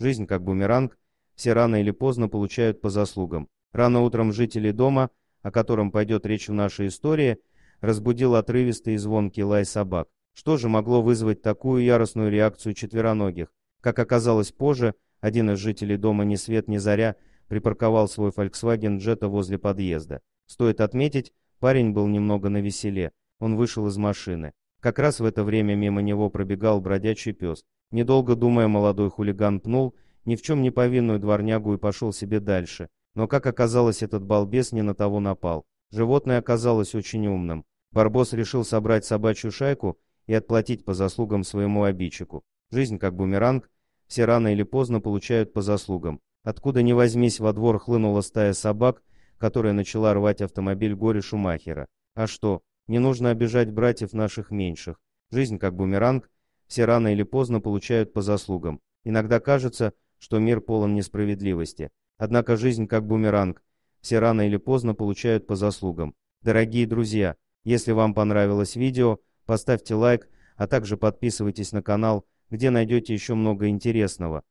Жизнь как бумеранг, все рано или поздно получают по заслугам. Рано утром жители дома, о котором пойдет речь в нашей истории, разбудил отрывистый и звонкий лай собак. Что же могло вызвать такую яростную реакцию четвероногих? Как оказалось позже, один из жителей дома ни свет ни заря припарковал свой Volkswagen Jetta возле подъезда. Стоит отметить, парень был немного навеселе. Он вышел из машины. Как раз в это время мимо него пробегал бродячий пес. Недолго думая, молодой хулиган пнул ни в чем не повинную дворнягу и пошел себе дальше. Но, как оказалось, этот балбес не на того напал. Животное оказалось очень умным. Барбос решил собрать собачью шайку и отплатить по заслугам своему обидчику. Жизнь как бумеранг, все рано или поздно получают по заслугам. Откуда ни возьмись, во двор хлынула стая собак, которая начала рвать автомобиль горе Шумахера. А что, не нужно обижать братьев наших меньших. Жизнь как бумеранг, все рано или поздно получают по заслугам. Иногда кажется, что мир полон несправедливости. Однако жизнь как бумеранг, все рано или поздно получают по заслугам. Дорогие друзья, если вам понравилось видео, поставьте лайк, а также подписывайтесь на канал, где найдете еще много интересного.